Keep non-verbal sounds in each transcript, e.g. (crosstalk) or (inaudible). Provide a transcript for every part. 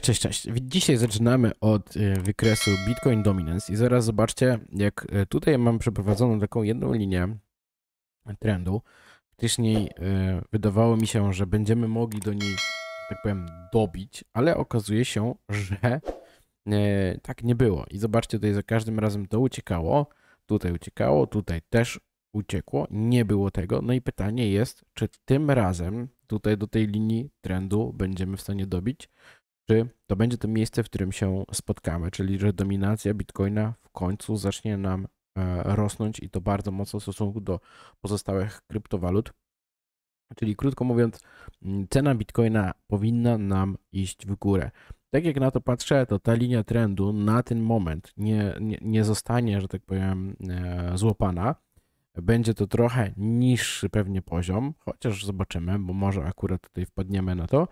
Cześć, cześć, cześć. Dzisiaj zaczynamy od e, wykresu Bitcoin Dominance i zaraz zobaczcie, jak e, tutaj mam przeprowadzoną taką jedną linię trendu. Wcześniej e, wydawało mi się, że będziemy mogli do niej, tak powiem, dobić, ale okazuje się, że tak nie było. I zobaczcie, tutaj za każdym razem to uciekało, tutaj uciekało, tutaj też uciekło, nie było tego. No i pytanie jest, czy tym razem tutaj do tej linii trendu będziemy w stanie dobić, czy to będzie to miejsce, w którym się spotkamy, czyli że dominacja bitcoina w końcu zacznie nam e, rosnąć i to bardzo mocno w stosunku do pozostałych kryptowalut. Czyli krótko mówiąc, mm, cena bitcoina powinna nam iść w górę. Tak jak na to patrzę, to ta linia trendu na ten moment nie, nie, nie zostanie, że tak powiem, e, złopana. Będzie to trochę niższy pewnie poziom, chociaż zobaczymy, bo może akurat tutaj wpadniemy na to.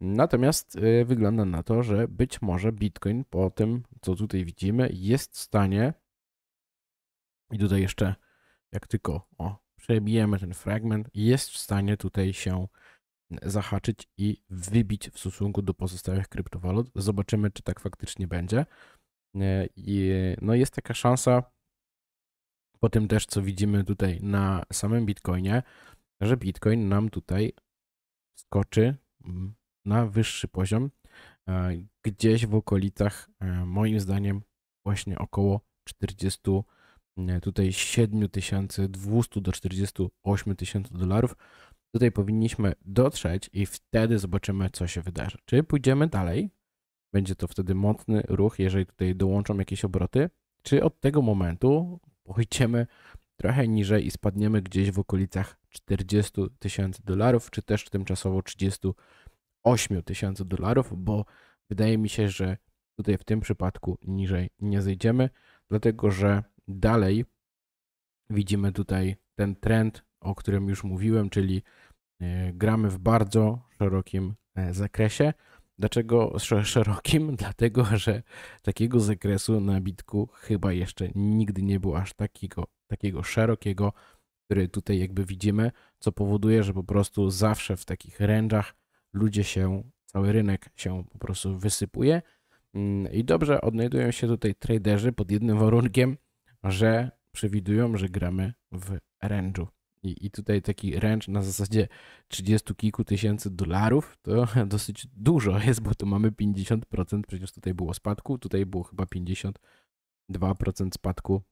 Natomiast y, wygląda na to, że być może Bitcoin po tym, co tutaj widzimy, jest w stanie i tutaj jeszcze, jak tylko o, przebijemy ten fragment, jest w stanie tutaj się zahaczyć i wybić w stosunku do pozostałych kryptowalut. Zobaczymy, czy tak faktycznie będzie. Y, I no jest taka szansa, po tym też, co widzimy tutaj na samym Bitcoinie, że Bitcoin nam tutaj skoczy mm, na wyższy poziom, e, gdzieś w okolicach, e, moim zdaniem, właśnie około 40, e, tutaj 7200 do 48 tysięcy dolarów. Tutaj powinniśmy dotrzeć i wtedy zobaczymy, co się wydarzy. Czy pójdziemy dalej, będzie to wtedy mocny ruch, jeżeli tutaj dołączą jakieś obroty, czy od tego momentu pójdziemy trochę niżej i spadniemy gdzieś w okolicach 40 tysięcy dolarów, czy też tymczasowo 30 000 8 tysięcy dolarów, bo wydaje mi się, że tutaj w tym przypadku niżej nie zejdziemy, dlatego że dalej widzimy tutaj ten trend, o którym już mówiłem, czyli e, gramy w bardzo szerokim e, zakresie. Dlaczego szerokim? (laughs) Dlatego, że takiego zakresu na bitku chyba jeszcze nigdy nie było aż takiego, takiego szerokiego, który tutaj jakby widzimy, co powoduje, że po prostu zawsze w takich rężach ludzie się, cały rynek się po prostu wysypuje mm, i dobrze odnajdują się tutaj traderzy pod jednym warunkiem, że przewidują, że gramy w range'u. I, I tutaj taki range na zasadzie 30 kilku tysięcy dolarów to (laughs) dosyć dużo jest, bo tu mamy 50%, przecież tutaj było spadku, tutaj było chyba 52% spadku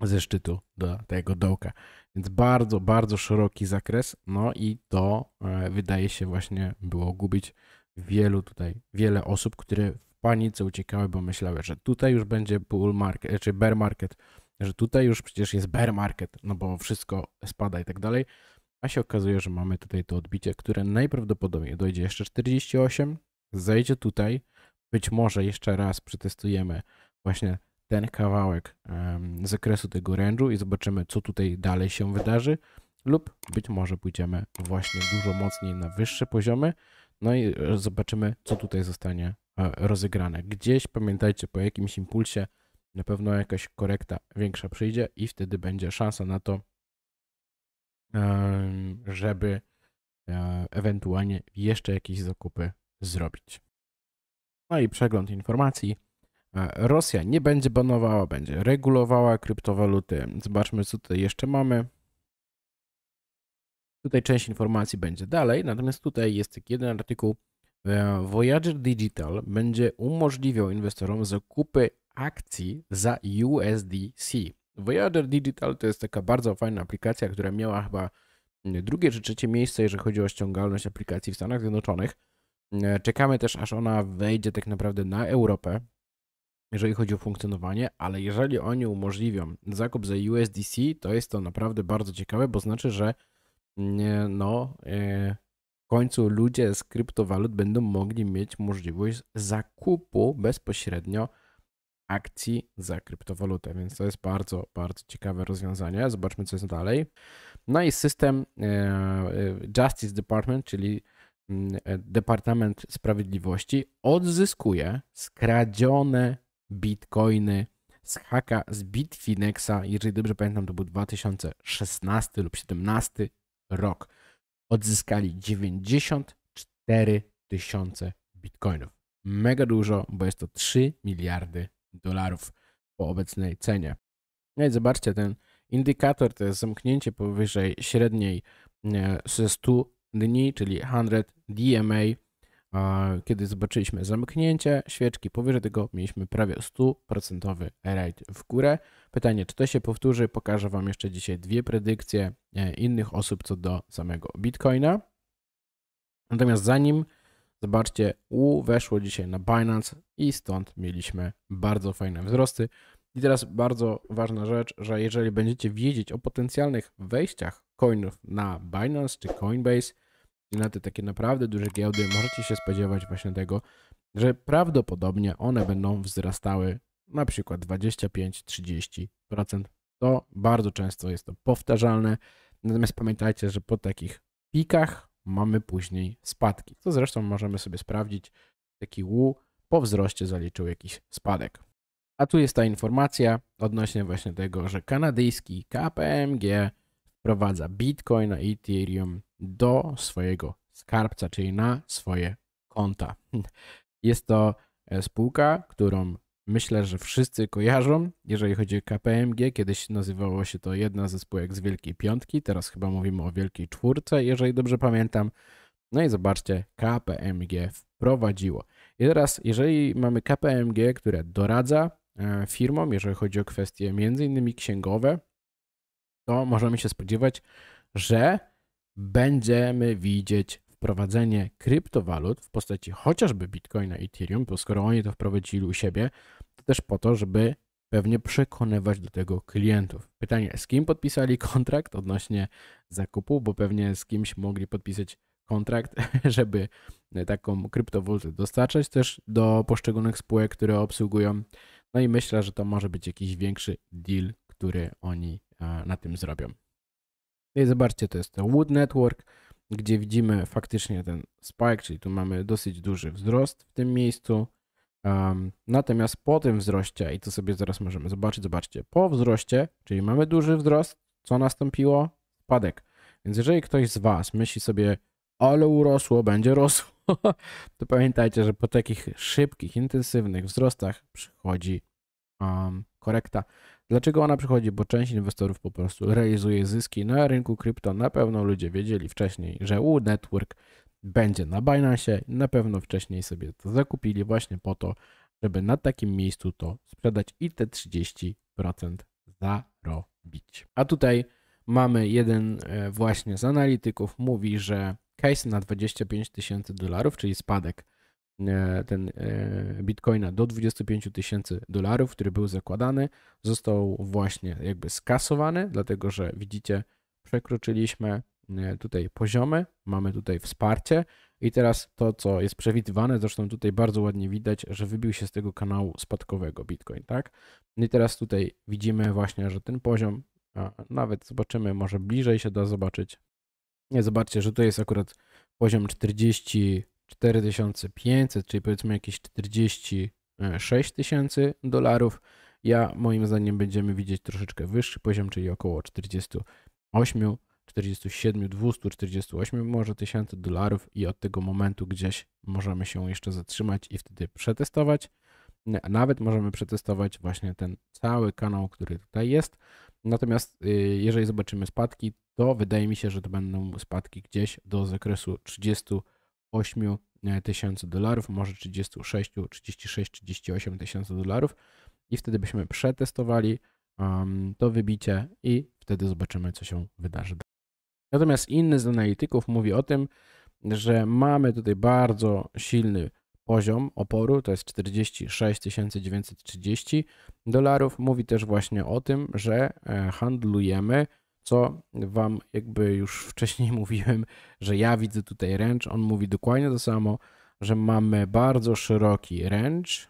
ze szczytu do tego dołka. Więc bardzo, bardzo szeroki zakres, no i to e, wydaje się właśnie było gubić wielu tutaj, wiele osób, które w panice uciekały, bo myślały, że tutaj już będzie bull market, e, czy bear market, że tutaj już przecież jest bear market, no bo wszystko spada i tak dalej. A się okazuje, że mamy tutaj to odbicie, które najprawdopodobniej dojdzie jeszcze 48, zejdzie tutaj, być może jeszcze raz przetestujemy właśnie ten kawałek zakresu tego range'u i zobaczymy, co tutaj dalej się wydarzy lub być może pójdziemy właśnie dużo mocniej na wyższe poziomy, no i e, zobaczymy, co tutaj zostanie e, rozegrane. Gdzieś, pamiętajcie, po jakimś impulsie na pewno jakaś korekta większa przyjdzie i wtedy będzie szansa na to, żeby e, ewentualnie jeszcze jakieś zakupy zrobić. No i przegląd informacji Rosja nie będzie banowała, będzie regulowała kryptowaluty. Zobaczmy, co tutaj jeszcze mamy. Tutaj część informacji będzie dalej, natomiast tutaj jest taki jeden artykuł. E, Voyager Digital będzie umożliwiał inwestorom zakupy akcji za USDC. Voyager Digital to jest taka bardzo fajna aplikacja, która miała chyba mm, drugie czy trzecie miejsce, jeżeli chodzi o ściągalność aplikacji w Stanach Zjednoczonych. E, czekamy też, aż ona wejdzie tak naprawdę na Europę jeżeli chodzi o funkcjonowanie, ale jeżeli oni umożliwią zakup za USDC, to jest to naprawdę bardzo ciekawe, bo znaczy, że mm, e, no, e, w końcu ludzie z kryptowalut będą mogli mieć możliwość zakupu bezpośrednio akcji za kryptowalutę, więc to jest bardzo, bardzo ciekawe rozwiązanie. Zobaczmy, co jest dalej. No i system e, Justice Department, czyli mm, Departament Sprawiedliwości, odzyskuje skradzione bitcoiny z haka z Bitfinexa. Jeżeli dobrze pamiętam, to był 2016 lub 2017 rok. Odzyskali 94 tysiące bitcoinów. Mega dużo, bo jest to 3 miliardy dolarów po obecnej cenie. No i zobaczcie, ten indykator to jest zamknięcie powyżej średniej e, ze 100 dni, czyli 100 DMA kiedy zobaczyliśmy zamknięcie świeczki powyżej tego, mieliśmy prawie 100% rate w górę. Pytanie, czy to się powtórzy? Pokażę Wam jeszcze dzisiaj dwie predykcje e, innych osób co do samego Bitcoina. Natomiast zanim zobaczcie, U weszło dzisiaj na Binance i stąd mieliśmy bardzo fajne wzrosty. I teraz bardzo ważna rzecz, że jeżeli będziecie wiedzieć o potencjalnych wejściach coinów na Binance czy Coinbase, na te takie naprawdę duże giełdy, możecie się spodziewać właśnie tego, że prawdopodobnie one będą wzrastały na przykład 25-30%. To bardzo często jest to powtarzalne. Natomiast pamiętajcie, że po takich pikach mamy później spadki. To zresztą możemy sobie sprawdzić. Taki łu po wzroście zaliczył jakiś spadek. A tu jest ta informacja odnośnie właśnie tego, że kanadyjski KPMG wprowadza Bitcoin i Ethereum do swojego skarbca, czyli na swoje konta. (laughs) Jest to e, spółka, którą myślę, że wszyscy kojarzą, jeżeli chodzi o KPMG. Kiedyś nazywało się to jedna ze spółek z Wielkiej Piątki, teraz chyba mówimy o Wielkiej Czwórce, jeżeli dobrze pamiętam. No i zobaczcie, KPMG wprowadziło. I teraz, jeżeli mamy KPMG, które doradza e, firmom, jeżeli chodzi o kwestie między innymi księgowe, to możemy się spodziewać, że będziemy widzieć wprowadzenie kryptowalut w postaci chociażby Bitcoina i Ethereum, bo skoro oni to wprowadzili u siebie, to też po to, żeby pewnie przekonywać do tego klientów. Pytanie, z kim podpisali kontrakt odnośnie zakupu, bo pewnie z kimś mogli podpisać kontrakt, (laughs) żeby taką kryptowalutę dostarczać też do poszczególnych spółek, które obsługują. No i myślę, że to może być jakiś większy deal, który oni e, na tym zrobią. No i zobaczcie, to jest to Wood Network, gdzie widzimy faktycznie ten spike, czyli tu mamy dosyć duży wzrost w tym miejscu. Um, natomiast po tym wzroście, i to sobie zaraz możemy zobaczyć, zobaczcie, po wzroście, czyli mamy duży wzrost, co nastąpiło? Spadek. Więc jeżeli ktoś z Was myśli sobie, ale urosło, będzie rosło, (laughs) to pamiętajcie, że po takich szybkich, intensywnych wzrostach przychodzi um, korekta. Dlaczego ona przychodzi? Bo część inwestorów po prostu realizuje zyski na rynku krypto. Na pewno ludzie wiedzieli wcześniej, że U Network będzie na Binance. Na pewno wcześniej sobie to zakupili właśnie po to, żeby na takim miejscu to sprzedać i te 30% zarobić. A tutaj mamy jeden e, właśnie z analityków, mówi, że case na 25 tysięcy dolarów, czyli spadek E, ten e, bitcoina do 25 tysięcy dolarów, który był zakładany, został właśnie jakby skasowany, dlatego że widzicie, przekroczyliśmy e, tutaj poziomy, mamy tutaj wsparcie i teraz to, co jest przewidywane, zresztą tutaj bardzo ładnie widać, że wybił się z tego kanału spadkowego Bitcoin, tak? I teraz tutaj widzimy właśnie, że ten poziom, nawet zobaczymy, może bliżej się da zobaczyć. Nie, zobaczcie, że to jest akurat poziom 40 4500, czyli powiedzmy jakieś 46 tysięcy dolarów. Ja moim zdaniem będziemy widzieć troszeczkę wyższy poziom, czyli około 48, 47, 248 może tysięcy dolarów i od tego momentu gdzieś możemy się jeszcze zatrzymać i wtedy przetestować. Nawet możemy przetestować właśnie ten cały kanał, który tutaj jest. Natomiast y, jeżeli zobaczymy spadki, to wydaje mi się, że to będą spadki gdzieś do zakresu 30 8 e, tysięcy dolarów, może 36, 36, 38 tysięcy dolarów i wtedy byśmy przetestowali um, to wybicie i wtedy zobaczymy, co się wydarzy. Natomiast inny z analityków mówi o tym, że mamy tutaj bardzo silny poziom oporu, to jest 46 930 dolarów. Mówi też właśnie o tym, że e, handlujemy co wam jakby już (laughs) wcześniej mówiłem, że ja widzę tutaj ręcz, on mówi dokładnie to samo, że mamy bardzo szeroki ręcz,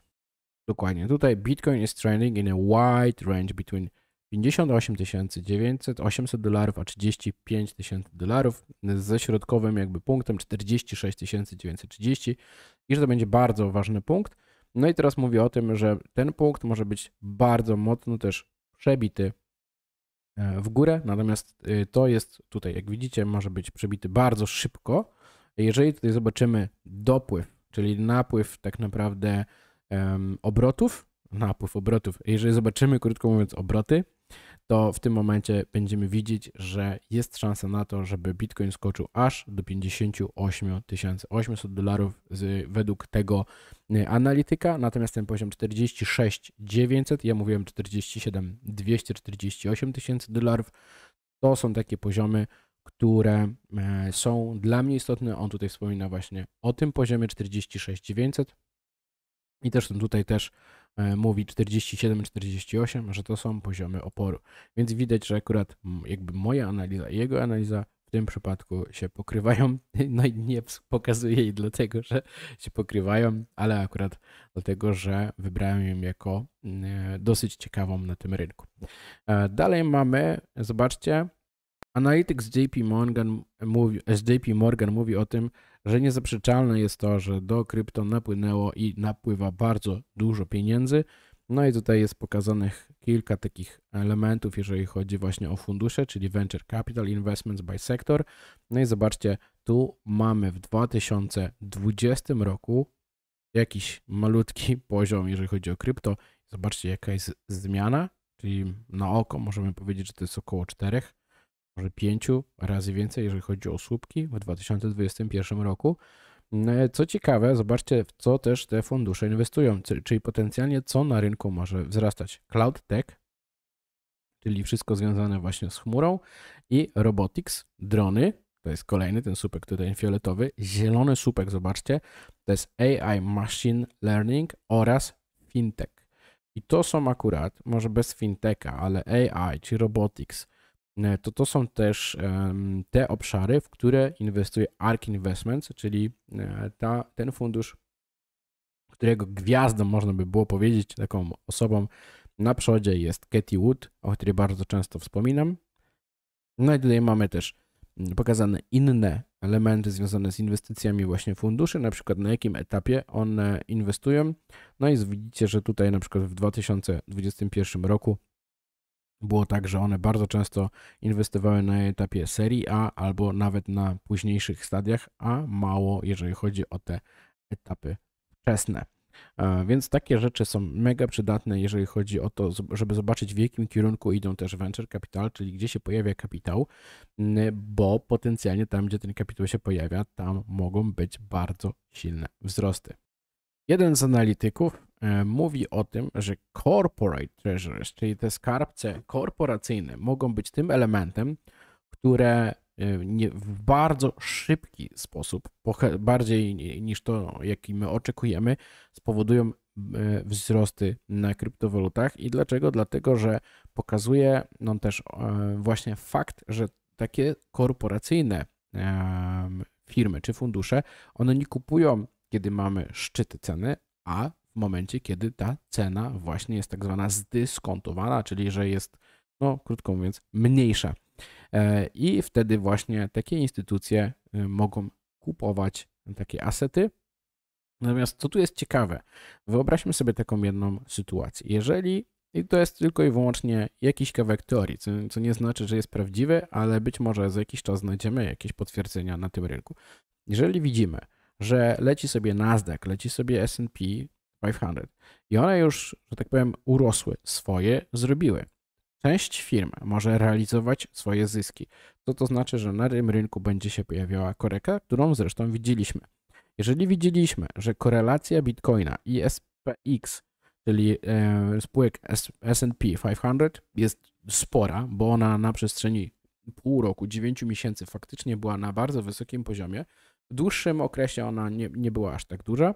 dokładnie tutaj Bitcoin is trending in a wide range between 58 900, 800 dolarów, a 35 000 dolarów ze środkowym jakby punktem 46 930 i że to będzie bardzo ważny punkt. No i teraz mówię o tym, że ten punkt może być bardzo mocno też przebity E, w górę, natomiast e, to jest tutaj, jak widzicie, może być przebity bardzo szybko. Jeżeli tutaj zobaczymy dopływ, czyli napływ tak naprawdę um, obrotów, napływ obrotów, jeżeli zobaczymy, krótko mówiąc, obroty, to w tym momencie będziemy widzieć, że jest szansa na to, żeby Bitcoin skoczył aż do 58 800 dolarów według tego y, analityka, natomiast ten poziom 46 900, ja mówiłem 47 248 tysięcy dolarów, to są takie poziomy, które e, są dla mnie istotne. On tutaj wspomina właśnie o tym poziomie 46 900 i też są tutaj też E, mówi 47-48, że to są poziomy oporu. Więc widać, że akurat jakby moja analiza i jego analiza w tym przypadku się pokrywają. (laughs) No i nie pokazuję jej dlatego, że się pokrywają, ale akurat dlatego, że wybrałem ją jako mm, e, dosyć ciekawą na tym rynku. E, dalej mamy, zobaczcie, analityk z JP Morgan mówi, z JP Morgan mówi o tym, że niezaprzeczalne jest to, że do krypto napłynęło i napływa bardzo dużo pieniędzy. No i tutaj jest pokazanych kilka takich elementów, jeżeli chodzi właśnie o fundusze, czyli Venture Capital Investments by Sector. No i zobaczcie, tu mamy w 2020 roku jakiś malutki (laughs) poziom, jeżeli chodzi o krypto. Zobaczcie, jaka jest zmiana, czyli na oko możemy powiedzieć, że to jest około 4 może pięciu razy więcej, jeżeli chodzi o słupki w 2021 roku. No, e, co ciekawe, zobaczcie, w co też te fundusze inwestują, czyli potencjalnie co na rynku może wzrastać. Cloud Tech, czyli wszystko związane właśnie z chmurą i robotics, drony, to jest kolejny ten słupek tutaj fioletowy, zielony słupek, zobaczcie, to jest AI, Machine Learning oraz FinTech. I to są akurat, może bez FinTecha, ale AI czy robotics, E, to to są też te obszary, w które inwestuje ARK Investments, czyli e, ta, ten fundusz, którego gwiazdą można by było powiedzieć, taką osobą na przodzie jest Katie Wood, o której bardzo często wspominam. No i tutaj mamy też mm, pokazane inne elementy związane z inwestycjami właśnie funduszy, na przykład na jakim etapie one inwestują. No i widzicie, że tutaj na przykład w 2021 roku było tak, że one bardzo często inwestowały na etapie serii A albo nawet na późniejszych stadiach, a mało, jeżeli chodzi o te etapy wczesne. E, więc takie rzeczy są mega przydatne, jeżeli chodzi o to, żeby zobaczyć w jakim kierunku idą też venture capital, czyli gdzie się pojawia kapitał, bo potencjalnie tam, gdzie ten kapitał się pojawia, tam mogą być bardzo silne wzrosty. Jeden z analityków E, mówi o tym, że corporate treasures, czyli te skarbce korporacyjne, mogą być tym elementem, które e, w bardzo szybki sposób, bardziej niż to, jaki my oczekujemy, spowodują e, wzrosty na kryptowalutach. I dlaczego? Dlatego, że pokazuje on też właśnie fakt, że takie korporacyjne firmy czy fundusze, one nie kupują, kiedy mamy szczyty ceny, a momencie, kiedy ta cena właśnie jest tak zwana zdyskontowana, czyli że jest, no krótko mówiąc, mniejsza. E, I wtedy właśnie takie instytucje y, mogą kupować takie asety. Natomiast co tu jest ciekawe, wyobraźmy sobie taką jedną sytuację. Jeżeli i to jest tylko i wyłącznie jakiś kawałek teorii, co, co, nie znaczy, że jest prawdziwy, ale być może za jakiś czas znajdziemy jakieś potwierdzenia na tym rynku. Jeżeli widzimy, że leci sobie Nasdaq, leci sobie SP, 500. I one już, że tak powiem, urosły, swoje zrobiły. Część firm może realizować swoje zyski, co to znaczy, że na tym rynku będzie się pojawiała koreka, którą zresztą widzieliśmy. Jeżeli widzieliśmy, że korelacja bitcoina i SPX, czyli spółek SP 500 jest spora, bo ona na przestrzeni pół roku, 9 miesięcy faktycznie była na bardzo wysokim poziomie, w dłuższym okresie ona nie, nie była aż tak duża,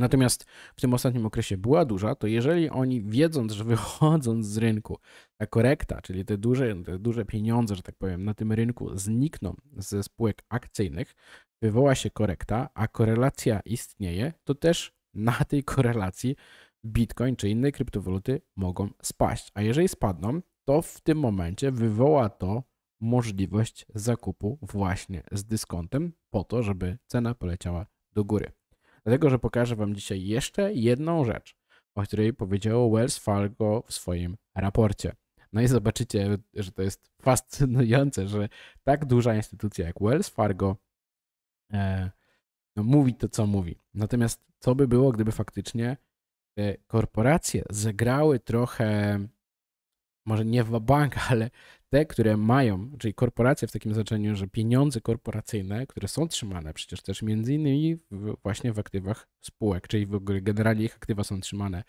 natomiast w tym ostatnim okresie była duża, to jeżeli oni wiedząc, że wychodząc z rynku, ta korekta, czyli te duże, te duże pieniądze, że tak powiem, na tym rynku znikną ze spółek akcyjnych, wywoła się korekta, a korelacja istnieje, to też na tej korelacji Bitcoin czy inne kryptowaluty mogą spaść. A jeżeli spadną, to w tym momencie wywoła to możliwość zakupu właśnie z dyskontem po to, żeby cena poleciała do góry. Dlatego, że pokażę Wam dzisiaj jeszcze jedną rzecz, o której powiedziało Wells Fargo w swoim raporcie. No i zobaczycie, że to jest fascynujące, że tak duża instytucja jak Wells Fargo e, no, mówi to, co mówi. Natomiast co by było, gdyby faktycznie te korporacje zegrały trochę może nie w bank, (laughs) ale te, które mają, czyli korporacje w takim znaczeniu, że pieniądze korporacyjne, które są trzymane przecież też między innymi właśnie w aktywach spółek, czyli w ogóle generalnie ich aktywa są trzymane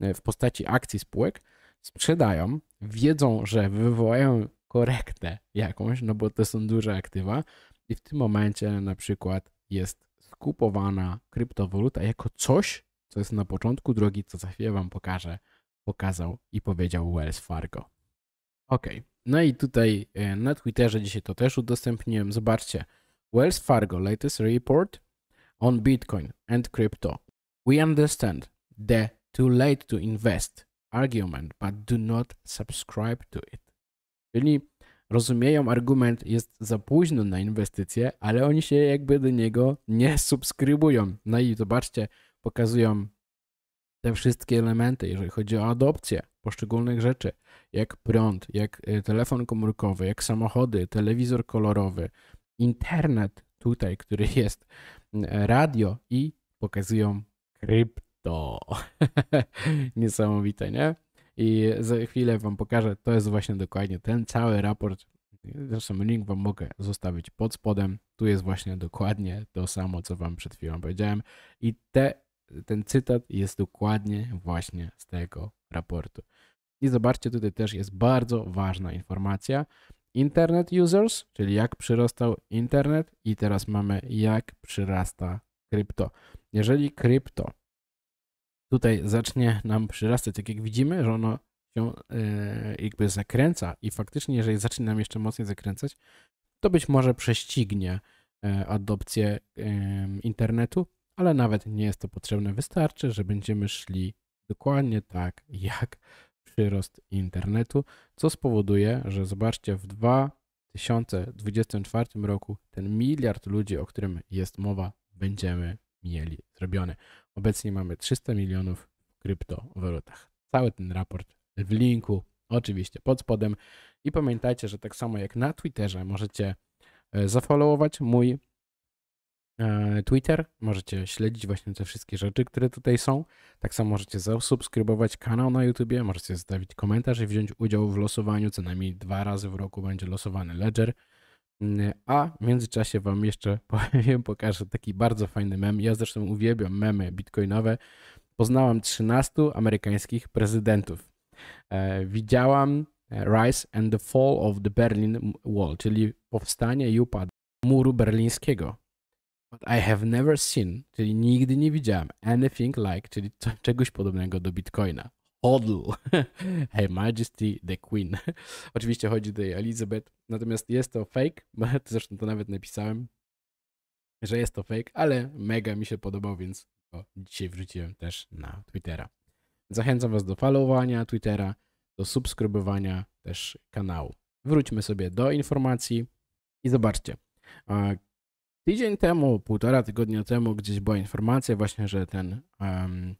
e, w postaci akcji spółek, sprzedają, wiedzą, że wywołają korektę jakąś, no bo to są duże aktywa i w tym momencie na przykład jest skupowana kryptowaluta jako coś, co jest na początku drogi, co za chwilę Wam pokażę, pokazał i powiedział Wells Fargo. Ok, no i tutaj e, na Twitterze dzisiaj to też udostępniłem. Zobaczcie. Wells Fargo latest report on Bitcoin and crypto. We understand the too late to invest argument, but do not subscribe to it. Czyli rozumieją argument, jest za późno na inwestycje, ale oni się jakby do niego nie subskrybują. No i zobaczcie, pokazują te wszystkie elementy, jeżeli chodzi o adopcję poszczególnych rzeczy, jak prąd, jak y, telefon komórkowy, jak samochody, telewizor kolorowy, internet tutaj, który (laughs) jest, y, radio i pokazują krypto. (laughs) Niesamowite, nie? I za chwilę Wam pokażę, to jest właśnie dokładnie ten cały raport. Zresztą link Wam mogę zostawić pod spodem. Tu jest właśnie dokładnie to samo, co Wam przed chwilą powiedziałem. I te ten cytat jest dokładnie właśnie z tego raportu. I zobaczcie, tutaj też jest bardzo ważna informacja. Internet users, czyli jak przyrastał internet i teraz mamy jak przyrasta krypto. Jeżeli krypto tutaj zacznie nam przyrastać, tak jak widzimy, że ono się e, jakby zakręca i faktycznie jeżeli zacznie nam jeszcze mocniej zakręcać, to być może prześcignie e, adopcję internetu ale nawet nie jest to potrzebne. Wystarczy, że będziemy szli dokładnie tak, (laughs) jak przyrost internetu, co spowoduje, że zobaczcie, w 2024 roku ten miliard ludzi, o którym jest mowa, będziemy mieli zrobiony. Obecnie mamy 300 milionów w kryptowalutach. Cały ten raport w linku oczywiście pod spodem i pamiętajcie, że tak samo jak na Twitterze możecie e, zafollowować mój E, Twitter. Możecie śledzić właśnie te wszystkie rzeczy, które tutaj są. Tak samo możecie zasubskrybować kanał na YouTube, możecie zostawić komentarz i wziąć udział w losowaniu. Co najmniej dwa razy w roku będzie losowany Ledger. Mm, a w międzyczasie Wam jeszcze (laughs) powiem, pokażę taki bardzo fajny mem. Ja zresztą uwielbiam memy bitcoinowe. Poznałam 13 amerykańskich prezydentów. E, widziałam e, Rise and the Fall of the Berlin Wall, czyli powstanie i upadek muru berlińskiego. But I have never seen, czyli nigdy nie widziałem anything like, czyli co, czegoś podobnego do Bitcoina. Hodl. (laughs) Her Majesty the Queen. (laughs) Oczywiście chodzi tutaj o Elizabeth, natomiast jest to fake, (laughs) zresztą to nawet napisałem, że jest to fake, ale mega mi się podobał, więc go dzisiaj wrzuciłem też na Twittera. Zachęcam Was do followowania Twittera, do subskrybowania też kanału. Wróćmy sobie do informacji i zobaczcie. Tydzień temu, półtora tygodnia temu gdzieś była informacja właśnie, że ten, um,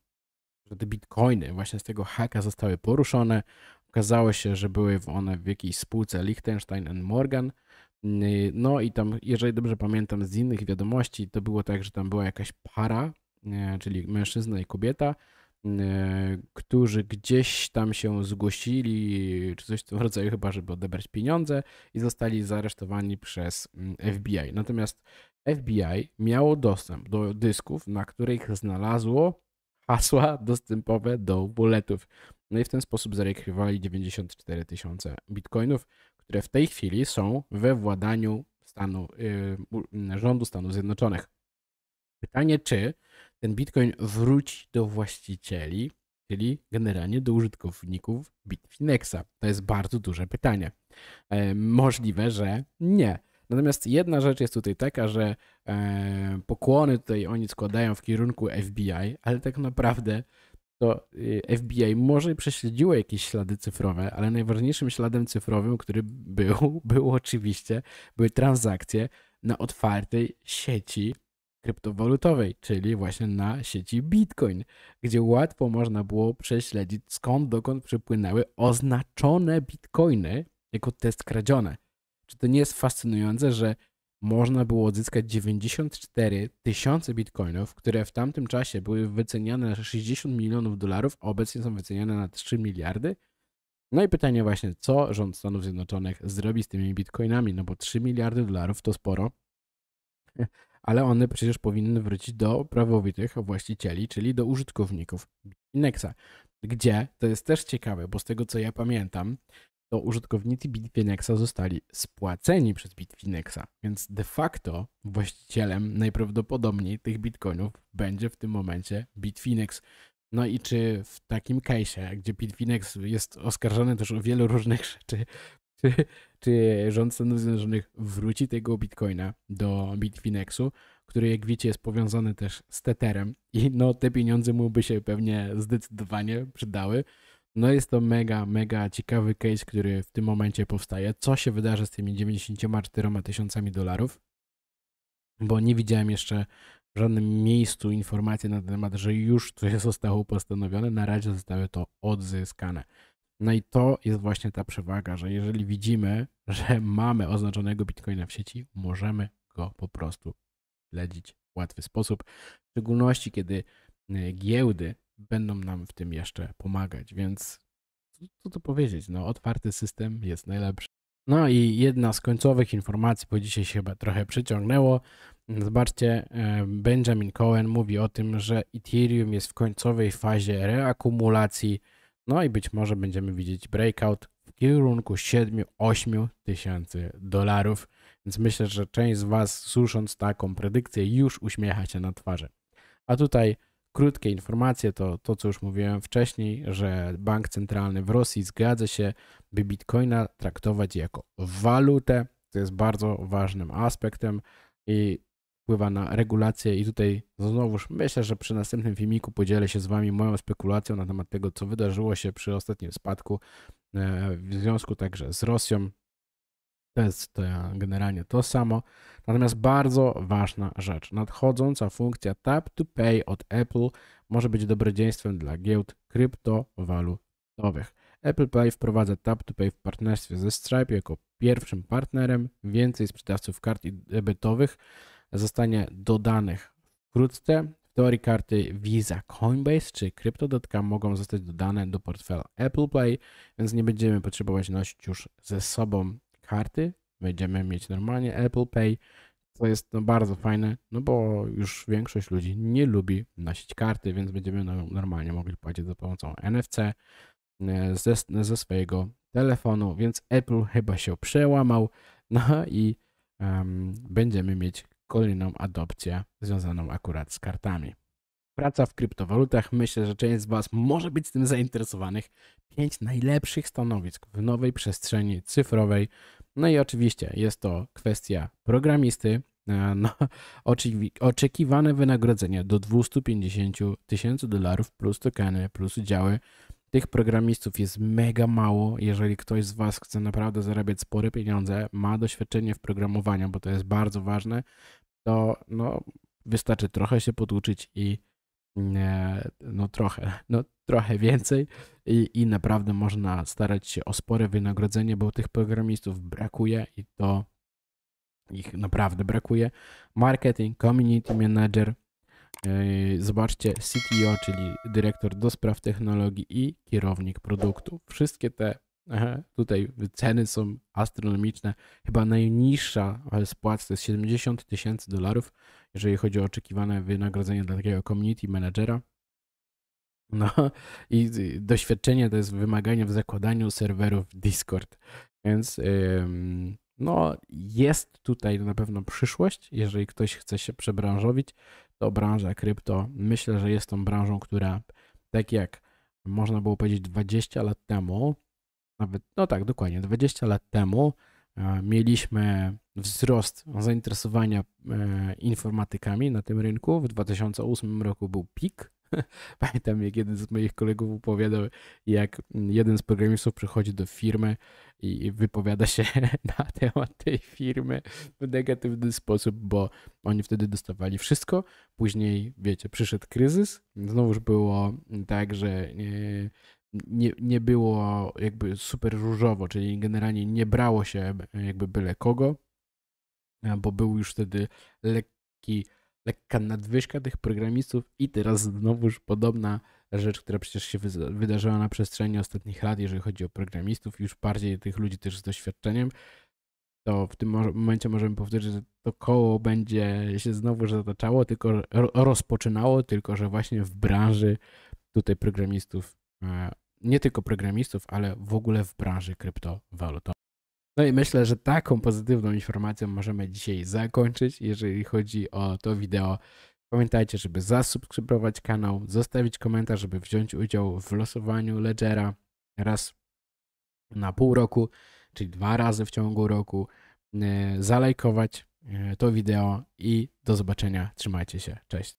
że te bitcoiny właśnie z tego haka zostały poruszone. Okazało się, że były one w jakiejś spółce Liechtenstein Morgan. No i tam, jeżeli dobrze pamiętam z innych wiadomości, to było tak, że tam była jakaś para, e, czyli mężczyzna i kobieta, e, którzy gdzieś tam się zgłosili, czy coś w tym rodzaju, chyba żeby odebrać pieniądze i zostali zaresztowani przez FBI. Natomiast FBI miało dostęp do dysków, na których znalazło hasła dostępowe do bulletów. No i w ten sposób zarejestrowali 94 tysiące bitcoinów, które w tej chwili są we władaniu stanu, yy, rządu Stanów Zjednoczonych. Pytanie, czy ten bitcoin wróci do właścicieli, czyli generalnie do użytkowników Bitfinexa? To jest bardzo duże pytanie. E, możliwe, że nie. Natomiast jedna rzecz jest tutaj taka, że e, pokłony tutaj oni składają w kierunku FBI, ale tak naprawdę to e, FBI może prześledziło jakieś ślady cyfrowe, ale najważniejszym śladem cyfrowym, który był, (laughs) był oczywiście, były transakcje na otwartej sieci kryptowalutowej, czyli właśnie na sieci Bitcoin, gdzie łatwo można było prześledzić skąd dokąd przypłynęły oznaczone Bitcoiny jako te skradzione. Czy to nie jest fascynujące, że można było odzyskać 94 tysiące bitcoinów, które w tamtym czasie były wyceniane na 60 milionów dolarów, a obecnie są wyceniane na 3 miliardy? No i pytanie właśnie, co rząd Stanów Zjednoczonych zrobi z tymi bitcoinami, no bo 3 miliardy dolarów to sporo, (laughs) ale one przecież powinny wrócić do prawowitych właścicieli, czyli do użytkowników Bitnexa, gdzie, to jest też ciekawe, bo z tego co ja pamiętam, to użytkownicy Bitfinexa zostali spłaceni przez Bitfinexa, więc de facto właścicielem najprawdopodobniej tych bitcoinów będzie w tym momencie Bitfinex. No i czy w takim case, gdzie Bitfinex jest oskarżony też o wiele różnych rzeczy, (laughs) czy, czy rząd Stanów Zjednoczonych wróci tego bitcoina do Bitfinexu, który jak wiecie jest powiązany też z Tetherem i no te pieniądze mu by się pewnie zdecydowanie przydały, no jest to mega, mega ciekawy case, który w tym momencie powstaje. Co się wydarzy z tymi 94 tysiącami dolarów? Bo nie widziałem jeszcze w żadnym miejscu informacji na temat, że już coś zostało postanowione. Na razie zostały to odzyskane. No i to jest właśnie ta przewaga, że jeżeli widzimy, że mamy oznaczonego bitcoina w sieci, możemy go po prostu śledzić w łatwy sposób. W szczególności, kiedy e, giełdy będą nam w tym jeszcze pomagać, więc co tu powiedzieć, no otwarty system jest najlepszy. No i jedna z końcowych informacji, bo dzisiaj się chyba trochę przyciągnęło. Zobaczcie, e, Benjamin Cohen mówi o tym, że Ethereum jest w końcowej fazie reakumulacji, no i być może będziemy widzieć breakout w kierunku 7-8 tysięcy dolarów. Więc myślę, że część z Was, słysząc taką predykcję, już uśmiecha się na twarzy. A tutaj krótkie informacje to to, co już mówiłem wcześniej, że bank centralny w Rosji zgadza się, by bitcoina traktować jako walutę. To jest bardzo ważnym aspektem i wpływa na regulację. I tutaj znowuż myślę, że przy następnym filmiku podzielę się z Wami moją spekulacją na temat tego, co wydarzyło się przy ostatnim spadku e, w związku także z Rosją. To jest generalnie to samo. Natomiast bardzo ważna rzecz. Nadchodząca funkcja Tap to Pay od Apple może być dobrodziejstwem dla giełd kryptowalutowych. Apple Pay wprowadza Tap to Pay w partnerstwie ze Stripe jako pierwszym partnerem. Więcej sprzedawców kart debetowych zostanie dodanych wkrótce. W teorii karty Visa, Coinbase czy Crypto.com mogą zostać dodane do portfela Apple Pay, więc nie będziemy potrzebować nosić już ze sobą karty, będziemy mieć normalnie Apple Pay, co jest no, bardzo fajne, no bo już większość ludzi nie lubi nosić karty, więc będziemy no, normalnie mogli płacić za pomocą NFC e, ze, ze swojego telefonu, więc Apple chyba się przełamał, (laughs) no i um, będziemy mieć kolejną adopcję związaną akurat z kartami. Praca w kryptowalutach. Myślę, że część z Was może być z tym zainteresowanych. Pięć najlepszych stanowisk w nowej przestrzeni cyfrowej no i oczywiście jest to kwestia programisty. E, no, oczekiwane wynagrodzenie do 250 tysięcy dolarów plus tokeny, plus udziały. Tych programistów jest mega mało. Jeżeli ktoś z Was chce naprawdę zarabiać spore pieniądze, ma doświadczenie w programowaniu, bo to jest bardzo ważne, to no, wystarczy trochę się poduczyć i e, no trochę, no trochę więcej i, i naprawdę można starać się o spore wynagrodzenie, bo tych programistów brakuje i to ich naprawdę brakuje. Marketing, community manager, yy, Zobaczcie CTO, czyli dyrektor do spraw technologii i kierownik produktu. Wszystkie te tutaj ceny są astronomiczne. Chyba najniższa z e, płac to jest 70 tysięcy dolarów, jeżeli chodzi o oczekiwane wynagrodzenie dla takiego community managera. No i doświadczenie to jest wymaganie w zakładaniu serwerów Discord. Więc no, jest tutaj na pewno przyszłość. Jeżeli ktoś chce się przebranżowić, to branża krypto myślę, że jest tą branżą, która tak jak można było powiedzieć 20 lat temu, nawet, no tak, dokładnie, 20 lat temu e, mieliśmy wzrost zainteresowania e, informatykami na tym rynku. W 2008 roku był pik (laughs) Pamiętam, jak jeden z moich kolegów opowiadał, jak jeden z programistów przychodzi do firmy i wypowiada się (laughs) na temat tej firmy w negatywny sposób, bo oni wtedy dostawali wszystko. Później, wiecie, przyszedł kryzys. Znowuż było tak, że e, nie, nie było jakby super różowo, czyli generalnie nie brało się jakby byle kogo, bo był już wtedy lekki lekka nadwyżka tych programistów i teraz znowuż podobna rzecz, która przecież się wydarzyła na przestrzeni ostatnich lat, jeżeli chodzi o programistów, już bardziej tych ludzi też z doświadczeniem, to w tym momencie możemy powtórzyć, że to koło będzie się znowu zataczało, tylko rozpoczynało, tylko że właśnie w branży tutaj programistów, e, nie tylko programistów, ale w ogóle w branży kryptowalutowej. No i myślę, że taką pozytywną informacją możemy dzisiaj zakończyć, jeżeli chodzi o to wideo. Pamiętajcie, żeby zasubskrybować kanał, zostawić komentarz, żeby wziąć udział w losowaniu Ledgera raz na pół roku, czyli dwa razy w ciągu roku. E, zalajkować e, to wideo i do zobaczenia. Trzymajcie się. Cześć.